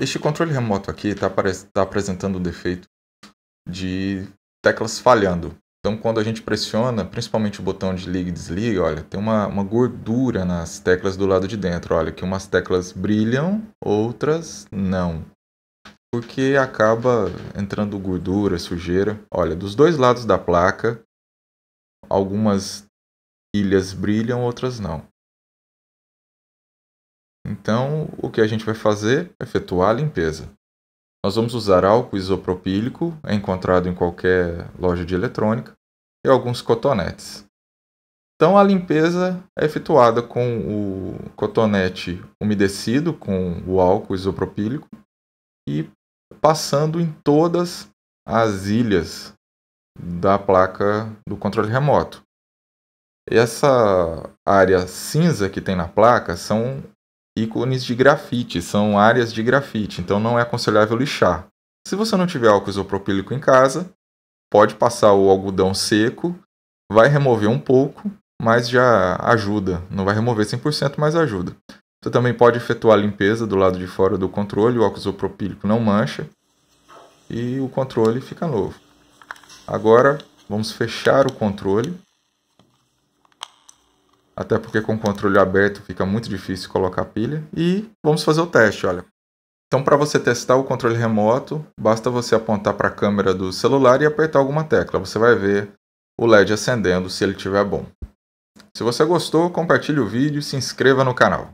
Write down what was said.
Este controle remoto aqui está tá apresentando um defeito de teclas falhando. Então, quando a gente pressiona, principalmente o botão de liga e desliga, olha, tem uma, uma gordura nas teclas do lado de dentro. Olha, que umas teclas brilham, outras não. Porque acaba entrando gordura, sujeira. Olha, dos dois lados da placa, algumas ilhas brilham, outras não. Então, o que a gente vai fazer é efetuar a limpeza. Nós vamos usar álcool isopropílico, é encontrado em qualquer loja de eletrônica, e alguns cotonetes. Então, a limpeza é efetuada com o cotonete umedecido com o álcool isopropílico e passando em todas as ilhas da placa do controle remoto. Essa área cinza que tem na placa são ícones de grafite, são áreas de grafite, então não é aconselhável lixar. Se você não tiver álcool isopropílico em casa, pode passar o algodão seco, vai remover um pouco, mas já ajuda. Não vai remover 100%, mas ajuda. Você também pode efetuar a limpeza do lado de fora do controle, o álcool isopropílico não mancha e o controle fica novo. Agora vamos fechar o controle até porque com o controle aberto fica muito difícil colocar pilha. E vamos fazer o teste, olha. Então, para você testar o controle remoto, basta você apontar para a câmera do celular e apertar alguma tecla. Você vai ver o LED acendendo se ele estiver bom. Se você gostou, compartilhe o vídeo e se inscreva no canal.